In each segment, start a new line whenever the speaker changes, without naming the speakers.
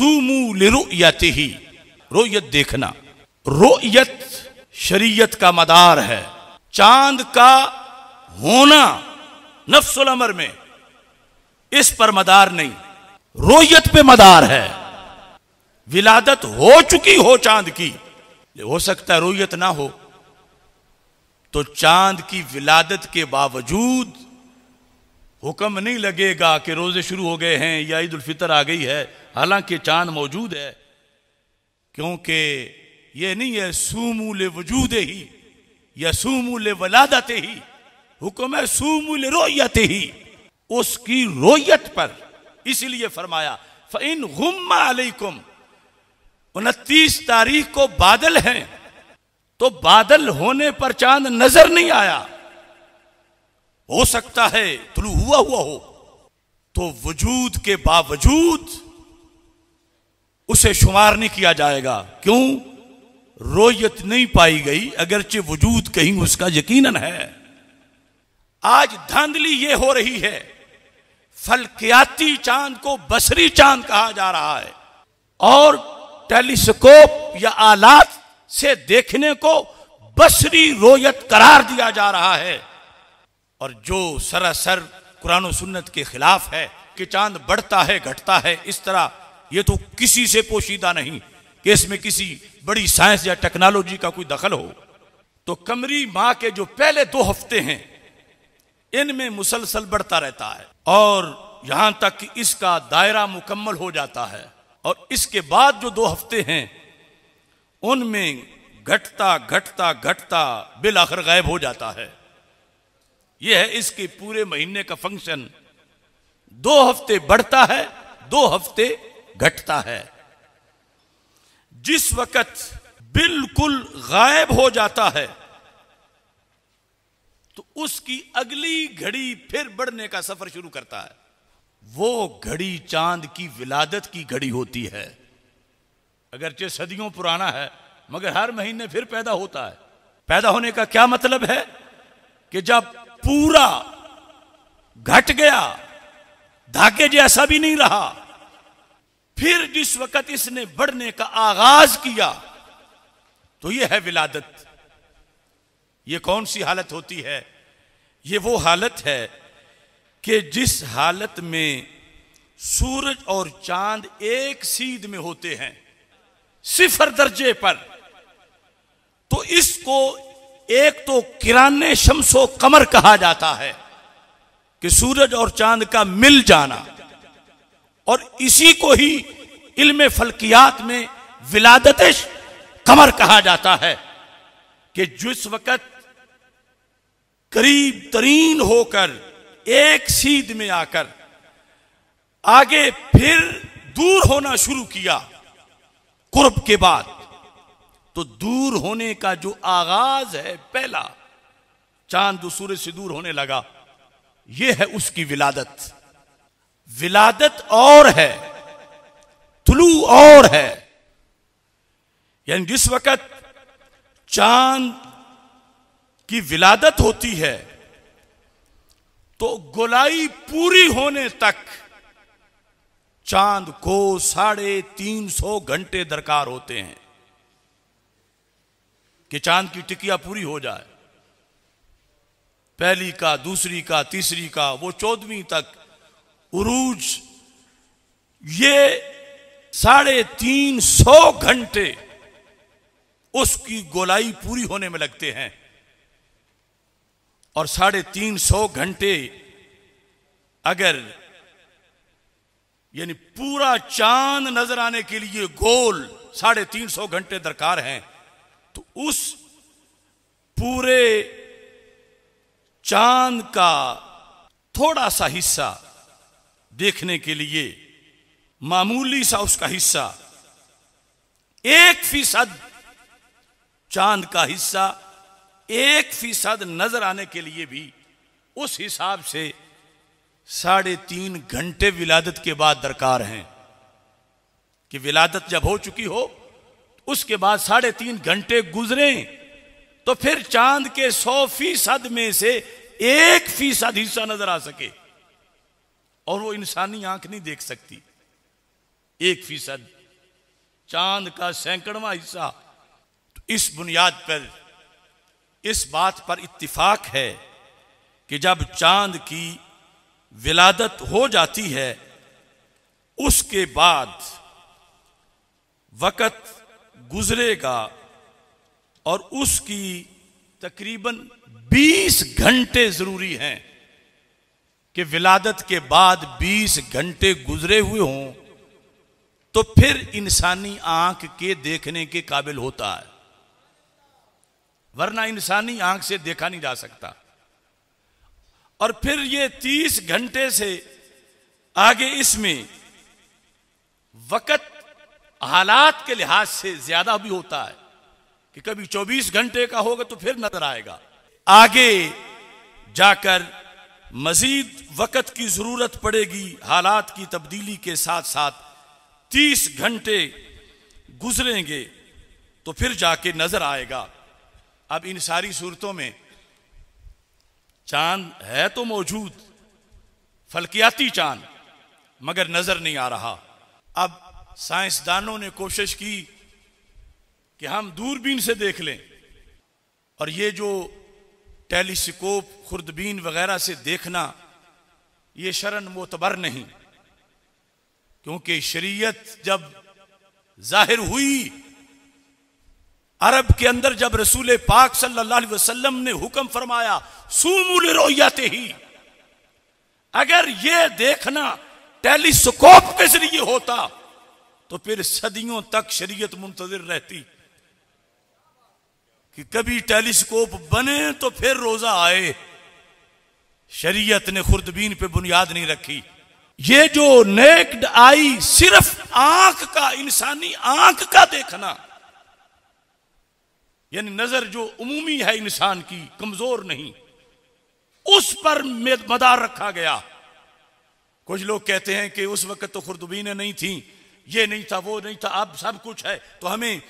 सूमू लिरुयत ही रोयत देखना रोयत शरीयत का मदार है चांद का होना नफ्सुल अमर में इस पर मदार नहीं रोयत पे मदार है विलादत हो चुकी हो चांद की हो सकता है रोयत ना हो तो चांद की विलादत के बावजूद हुक्म नहीं लगेगा कि रोज़े शुरू हो गए हैं या ईद फितर आ गई है हालांकि चांद मौजूद है क्योंकि ये नहीं है सूमूल वजूद ही या सूमूल वलादत ही हुक्म है सूमूल रोयत ही उसकी रोयत पर इसलिए फरमाया फ़ैन गुम्मा अलैकुम उनतीस तारीख को बादल हैं तो बादल होने पर चांद नजर नहीं आया हो सकता है तुलू हुआ हुआ हो तो वजूद के बावजूद उसे शुमार नहीं किया जाएगा क्यों रोयत नहीं पाई गई अगरचे वजूद कहीं उसका यकीनन है आज धांधली ये हो रही है फलकियाती चांद को बसरी चांद कहा जा रहा है और टेलीस्कोप या आलात से देखने को बसरी रोयत करार दिया जा रहा है और जो सरासर कुरान सुन्नत के खिलाफ है कि चांद बढ़ता है घटता है इस तरह ये तो किसी से पोशीदा नहीं कि इसमें किसी बड़ी साइंस या टेक्नोलॉजी का कोई दखल हो तो कमरी माँ के जो पहले दो हफ्ते हैं इनमें मुसलसल बढ़ता रहता है और यहां तक कि इसका दायरा मुकम्मल हो जाता है और इसके बाद जो दो हफ्ते हैं उनमें घटता घटता घटता बिल आखिर गायब हो जाता है यह है इसके पूरे महीने का फंक्शन दो हफ्ते बढ़ता है दो हफ्ते घटता है जिस वक्त बिल्कुल गायब हो जाता है तो उसकी अगली घड़ी फिर बढ़ने का सफर शुरू करता है वो घड़ी चांद की विलादत की घड़ी होती है अगरचे सदियों पुराना है मगर हर महीने फिर पैदा होता है पैदा होने का क्या मतलब है कि जब पूरा घट गया धागे जैसा भी नहीं रहा फिर जिस वक्त इसने बढ़ने का आगाज किया तो यह है विलादत यह कौन सी हालत होती है यह वो हालत है कि जिस हालत में सूरज और चांद एक सीध में होते हैं सिफर दर्जे पर तो इसको एक तो किरान शमसो कमर कहा जाता है कि सूरज और चांद का मिल जाना और इसी को ही इल्म फलकियात में विलादत कमर कहा जाता है कि जिस वक़्त करीब तरीन होकर एक सीध में आकर आगे फिर दूर होना शुरू किया कुर्ब के बाद तो दूर होने का जो आगाज है पहला चांद सूर्य से दूर होने लगा यह है उसकी विलादत विलादत और है तुलू और है यानी जिस वक्त चांद की विलादत होती है तो गोलाई पूरी होने तक चांद को साढ़े तीन सौ घंटे दरकार होते हैं कि चांद की टिकिया पूरी हो जाए पहली का दूसरी का तीसरी का वो चौदहवीं तक उरूज ये साढ़े तीन सौ घंटे उसकी गोलाई पूरी होने में लगते हैं और साढ़े तीन सौ घंटे अगर यानी पूरा चांद नजर आने के लिए गोल साढ़े तीन सौ घंटे दरकार हैं तो उस पूरे चांद का थोड़ा सा हिस्सा देखने के लिए मामूली सा उसका हिस्सा एक फीसद चांद का हिस्सा एक फीसद नजर आने के लिए भी उस हिसाब से साढ़े तीन घंटे विलादत के बाद दरकार हैं कि विलादत जब हो चुकी हो उसके बाद साढ़े तीन घंटे गुजरे तो फिर चांद के सौ फीसद में से एक फीसद हिस्सा नजर आ सके और वो इंसानी आंख नहीं देख सकती एक फीसद चांद का सैकड़वा हिस्सा तो इस बुनियाद पर इस बात पर इतफाक है कि जब चांद की विलादत हो जाती है उसके बाद वक़्त गुजरेगा और उसकी तकरीबन 20 घंटे जरूरी हैं कि विलादत के बाद 20 घंटे गुजरे हुए हों तो फिर इंसानी आंख के देखने के काबिल होता है वरना इंसानी आंख से देखा नहीं जा सकता और फिर ये तीस घंटे से आगे इसमें वक़्त हालात के लिहाज से ज्यादा भी होता है कि कभी 24 घंटे का होगा तो फिर नजर आएगा आगे जाकर मजीद वक़्त की ज़रूरत पड़ेगी हालात की तब्दीली के साथ साथ 30 घंटे गुजरेंगे तो फिर जाके नज़र आएगा अब इन सारी सूरतों में चांद है तो मौजूद फलकियाती चांद मगर नज़र नहीं आ रहा अब साइंसदानों ने कोशिश की कि हम दूरबीन से देख लें और ये जो टेलीस्कोप खुर्दबीन वगैरह से देखना ये शरण मोतबर नहीं क्योंकि शरीयत जब जाहिर हुई अरब के अंदर जब रसूल पाक सल्लल्लाहु अलैहि वसल्लम ने हुक्म फरमाया सूमुल रोयाते ही अगर ये देखना टेलीस्कोप के जरिए होता तो फिर सदियों तक शरीयत मुंतजर रहती कि कभी टेलीस्कोप बने तो फिर रोजा आए शरीयत ने खुर्दबीन पे बुनियाद नहीं रखी ये जो नेक्ड आई सिर्फ आंख का इंसानी आंख का देखना यानी नजर जो उमूमी है इंसान की कमजोर नहीं उस पर मदार रखा गया कुछ लोग कहते हैं कि उस वक्त तो खुर्दबीने नहीं थी ये नहीं था वो नहीं था अब सब कुछ है तो हमें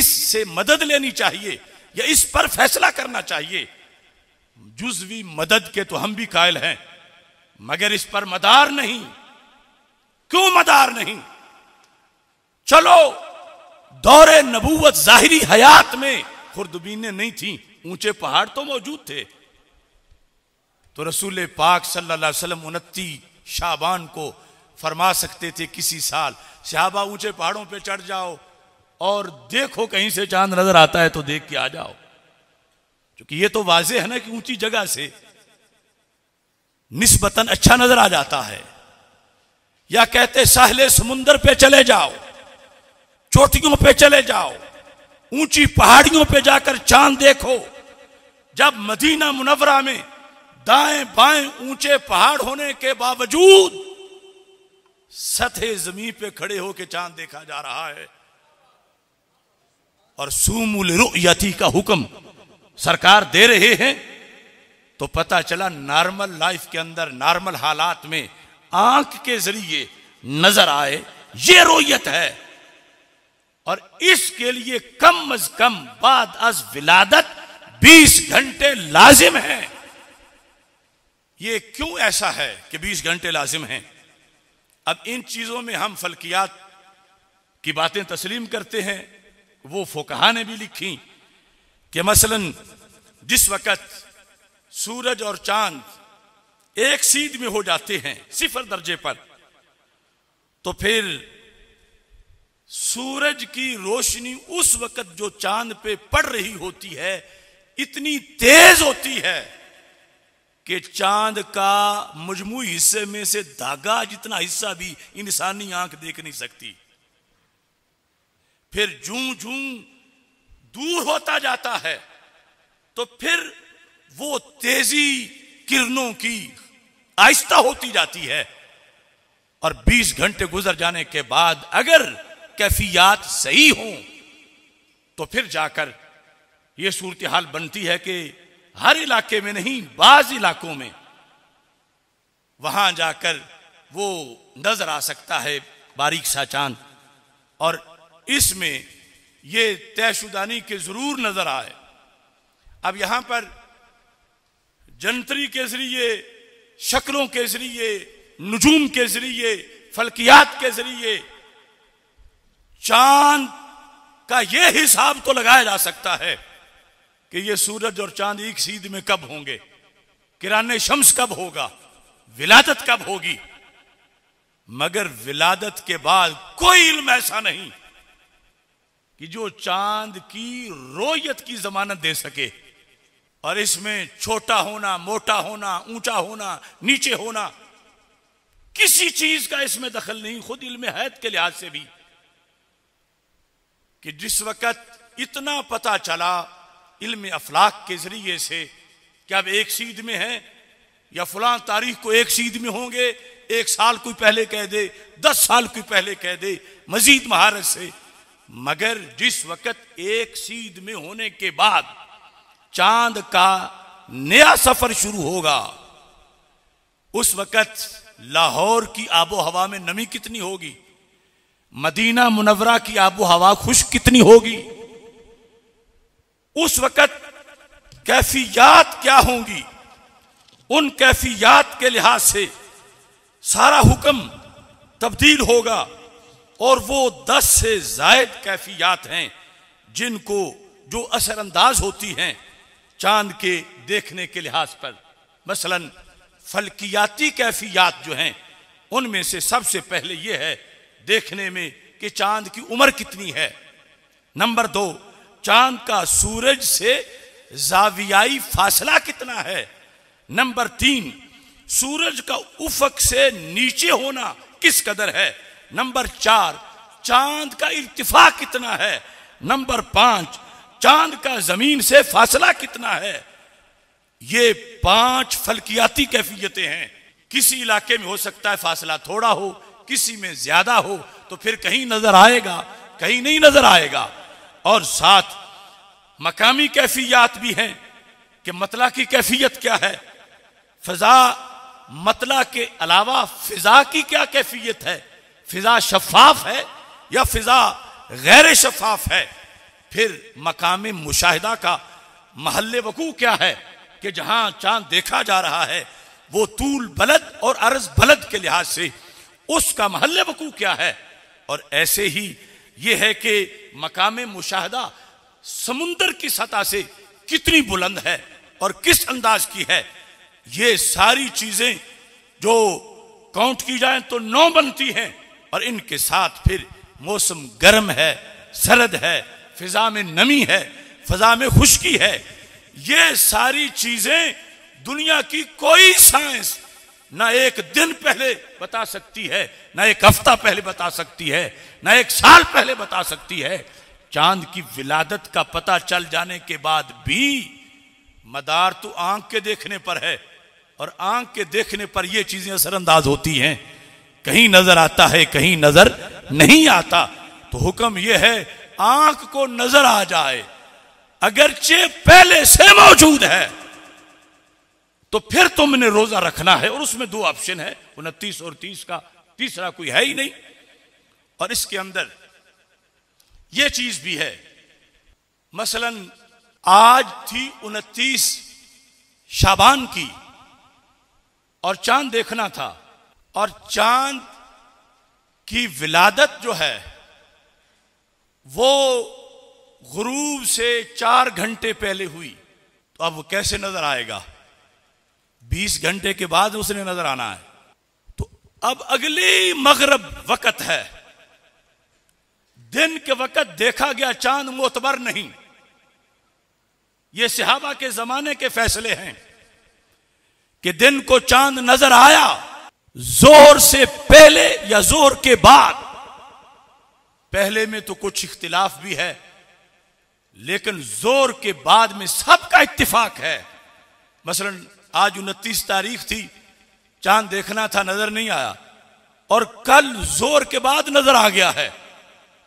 इससे मदद लेनी चाहिए या इस पर फैसला करना चाहिए जुजवी मदद के तो हम भी कायल हैं मगर इस पर मदार नहीं क्यों मदार नहीं चलो दौरे नबूवत जाहिरी हयात में खुर्दबीने नहीं थी ऊंचे पहाड़ तो मौजूद थे तो रसूल पाक सल्लल्लाहु अलैहि वसल्लम उनती शाबान को फरमा सकते थे किसी साल सहाबा ऊंचे पहाड़ों पे चढ़ जाओ और देखो कहीं से चांद नजर आता है तो देख के आ जाओ क्योंकि ये तो वाजे है ना कि ऊंची जगह से निस्बतन अच्छा नजर आ जाता है या कहते साहले समुंदर पे चले जाओ चोटियों पे चले जाओ ऊंची पहाड़ियों पे जाकर चांद देखो जब मदीना मुनवरा में दाएं बाएं ऊंचे पहाड़ होने के बावजूद सतह जमीन पे खड़े होकर चांद देखा जा रहा है और सूमुल रुयती का हुक्म सरकार दे रहे हैं तो पता चला नॉर्मल लाइफ के अंदर नॉर्मल हालात में आंख के जरिए नजर आए ये रोयत है और इसके लिए कम अज कम बाद अज विलादत 20 घंटे लाजिम है ये क्यों ऐसा है कि 20 घंटे लाजिम है अब इन चीज़ों में हम फलकियात की बातें तस्लीम करते हैं वो फोकहा ने भी लिखी कि मसलन जिस वक़्त सूरज और चांद एक सीध में हो जाते हैं सिफर दर्जे पर तो फिर सूरज की रोशनी उस वक़्त जो चांद पे पड़ रही होती है इतनी तेज होती है कि चांद का मजमू हिस्से में से धागा जितना हिस्सा भी इंसानी आंख देख नहीं सकती फिर जू जू दूर होता जाता है तो फिर वो तेजी किरणों की आहिस्ता होती जाती है और 20 घंटे गुजर जाने के बाद अगर कैफियात सही हो तो फिर जाकर यह सूरत हाल बनती है कि हर इलाके में नहीं बाज इलाकों में वहां जाकर वो नजर आ सकता है बारीक सा चांद और इसमें ये तयशुदानी के जरूर नजर आए अब यहां पर जंतरी के जरिए शक्लों के जरिए नजूम के जरिए फलकियात के जरिए चांद का यह हिसाब तो लगाया जा सकता है कि ये सूरज और चांद एक सीध में कब होंगे किराने शम्स कब होगा विलादत कब होगी मगर विलादत के बाद कोई इल्म ऐसा नहीं कि जो चांद की रोयत की जमानत दे सके और इसमें छोटा होना मोटा होना ऊंचा होना नीचे होना किसी चीज का इसमें दखल नहीं खुद इल्म हैत के लिहाज से भी कि जिस वक्त इतना पता चला इल्म अफलाक के ज़रिए से क्या अब एक सीध में है या फलां तारीख को एक सीध में होंगे एक साल कोई पहले कह दे दस साल कोई पहले कह दे मजीद महारत से मगर जिस वक्त एक सीध में होने के बाद चांद का नया सफर शुरू होगा उस वक्त लाहौर की आबो हवा में नमी कितनी होगी मदीना मुनवरा की आबो हवा खुश कितनी होगी उस वक़्त कैफियात क्या होंगी उन कैफियात के लिहाज से सारा हुक्म तब्दील होगा और वो दस से जायद कैफियात हैं जिनको जो असरअंदाज होती हैं चांद के देखने के लिहाज पर मसलन फलकियाती कैफियात जो हैं उनमें से सबसे पहले ये है देखने में कि चांद की उम्र कितनी है नंबर दो चांद का सूरज से जावियाई फासला कितना है नंबर तीन सूरज का उफक से नीचे होना किस कदर है नंबर चार चांद का इर्तफा कितना है नंबर पांच चांद का जमीन से फासला कितना है ये पांच फलकियाती कैफियतें हैं किसी इलाके में हो सकता है फासला थोड़ा हो किसी में ज्यादा हो तो फिर कहीं नजर आएगा कहीं नहीं नजर आएगा और साथ मकामी कैफियात भी हैं कि मतला की कैफियत क्या है फिजा मतला के अलावा फिजा की क्या कैफियत है फिजा शफाफ है या फिजा गैर शफाफ है फिर मकाम मुशाहिदा का महल वकू क्या है कि जहां चांद देखा जा रहा है वो तूल बलद और अर्ज बलद के लिहाज से उसका महल वकू क्या है और ऐसे ही यह है कि मकाम मुशाहदा समुंदर की सतह से कितनी बुलंद है और किस अंदाज की है ये सारी चीजें जो काउंट की जाए तो नौ बनती हैं और इनके साथ फिर मौसम गर्म है सरद है फिजा में नमी है फिजा में खुश्की है ये सारी चीजें दुनिया की कोई साइंस ना एक दिन पहले बता सकती है ना एक हफ्ता पहले बता सकती है ना एक साल पहले बता सकती है चांद की विलादत का पता चल जाने के बाद भी मदार तो आंख के देखने पर है और आंख के देखने पर ये चीजें असरअंदाज होती हैं कहीं नजर आता है कहीं नजर नहीं आता तो हुक्म यह है आंख को नजर आ जाए अगरचे पहले से मौजूद है तो फिर तुमने रोजा रखना है और उसमें दो ऑप्शन है उनतीस और तीस का तीसरा कोई है ही नहीं और इसके अंदर यह चीज भी है मसलन आज थी उनतीस शाबान की और चांद देखना था और चांद की विलादत जो है वो गुरूब से चार घंटे पहले हुई तो अब वो कैसे नजर आएगा बीस घंटे के बाद उसने नजर आना है तो अब अगली मगरब वक़्त है दिन के वक़्त देखा गया चांद मोतबर नहीं ये सिहाबा के जमाने के फैसले हैं कि दिन को चांद नजर आया जोर से पहले या जोर के बाद पहले में तो कुछ इख्तिलाफ भी है लेकिन जोर के बाद में सबका इत्तिफाक है मसलन आज उनतीस तारीख थी चांद देखना था नजर नहीं आया और कल जोर के बाद नजर आ गया है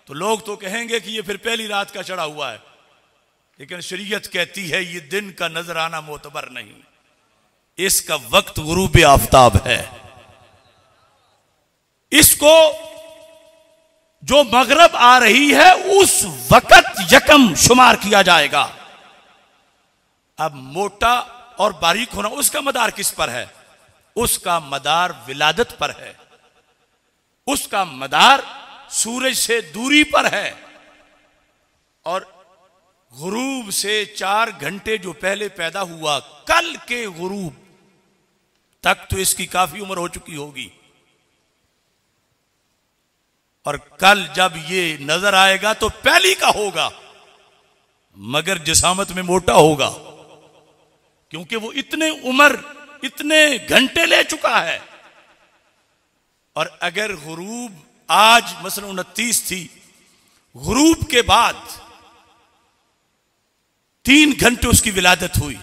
तो लोग तो कहेंगे कि ये फिर पहली रात का चढ़ा हुआ है लेकिन शरीयत कहती है ये दिन का नजर आना मोतबर नहीं इसका वक्त गुरूब आफ्ताब है इसको जो मगरब आ रही है उस वक्त यकम शुमार किया जाएगा अब मोटा और बारीक होना उसका मदार किस पर है उसका मदार विलादत पर है उसका मदार सूरज से दूरी पर है और गुरूब से चार घंटे जो पहले पैदा हुआ कल के गुरूब तक तो इसकी काफी उम्र हो चुकी होगी और कल जब ये नजर आएगा तो पहली का होगा मगर जिसामत में मोटा होगा क्योंकि वो इतने उम्र इतने घंटे ले चुका है और अगर गुरूब आज मसलन उनतीस थी गुरूब के बाद तीन घंटे उसकी विलादत हुई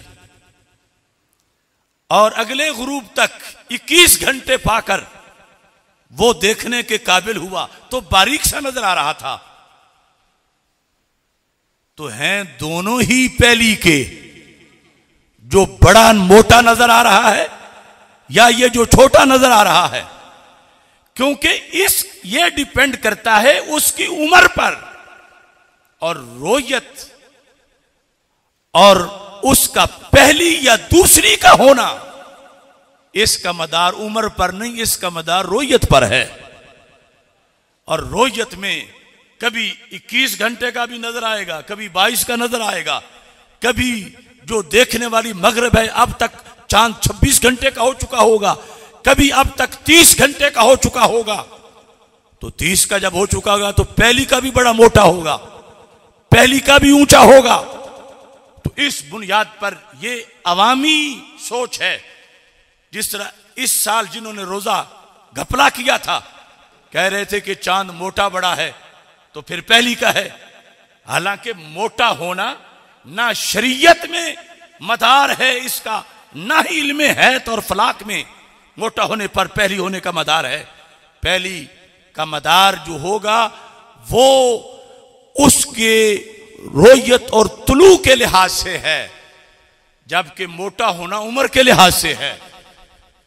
और अगले गुरूब तक 21 घंटे पाकर वो देखने के काबिल हुआ तो बारीक सा नजर आ रहा था तो हैं दोनों ही पहली के जो बड़ा मोटा नजर आ रहा है या ये जो छोटा नजर आ रहा है क्योंकि इस ये डिपेंड करता है उसकी उम्र पर और रोयत और उसका पहली या दूसरी का होना इसका मदार उम्र पर नहीं इसका मदार रोयत पर है और रोयत में कभी 21 घंटे का भी नजर आएगा कभी 22 का नजर आएगा कभी जो देखने वाली मगरब है अब तक चांद 26 घंटे का हो चुका होगा कभी अब तक 30 घंटे का हो चुका होगा तो 30 का जब हो चुका होगा तो पहली का भी बड़ा मोटा होगा पहली का भी ऊंचा होगा तो इस बुनियाद पर यह अवामी सोच है जिस तरह इस साल जिन्होंने रोजा घपला किया था कह रहे थे कि चांद मोटा बड़ा है तो फिर पहली का है हालांकि मोटा होना ना शरीयत में मदार है इसका ना ही इल्म हैत और फलाक में मोटा होने पर पहली होने का मदार है पहली का मदार जो होगा वो उसके रोयत और तुलू के लिहाज से है जबकि मोटा होना उम्र के लिहाज से है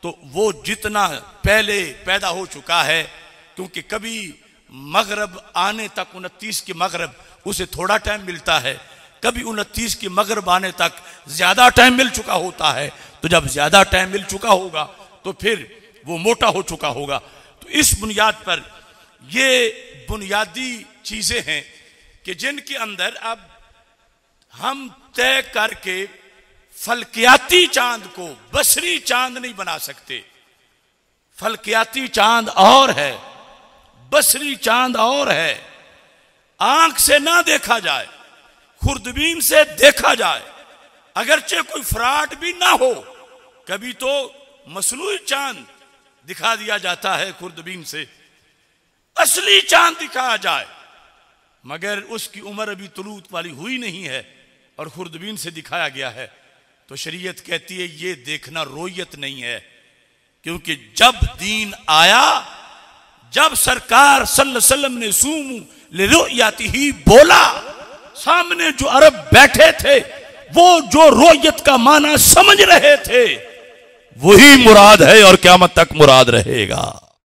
तो वो जितना पहले पैदा हो चुका है क्योंकि कभी मगरब आने तक उनतीस के मगरब उसे थोड़ा टाइम मिलता है कभी उनतीस की मगरब आने तक ज्यादा टाइम मिल चुका होता है तो जब ज्यादा टाइम मिल चुका होगा तो फिर वो मोटा हो चुका होगा तो इस बुनियाद पर ये बुनियादी चीजें हैं कि जिनके अंदर अब हम तय करके फलकियाती चांद को बसरी चांद नहीं बना सकते फलकियाती चांद और है बसरी चांद और है आंख से ना देखा जाए खुर्दबीन से देखा जाए अगरचे कोई फ्राट भी ना हो कभी तो मसलू चांद दिखा दिया जाता है खुर्दबीन से असली चांद दिखाया जाए मगर उसकी उम्र अभी तलूत वाली हुई नहीं है और खुर्दबीन से दिखाया गया है तो शरीयत कहती है ये देखना रोयत नहीं है क्योंकि जब दीन आया जब सरकार सल्लल्लाहु अलैहि वसल्लम ने सूमू ले बोला सामने जो अरब बैठे थे वो जो रोयत का माना समझ रहे थे वही मुराद है और क्या मत तक मुराद रहेगा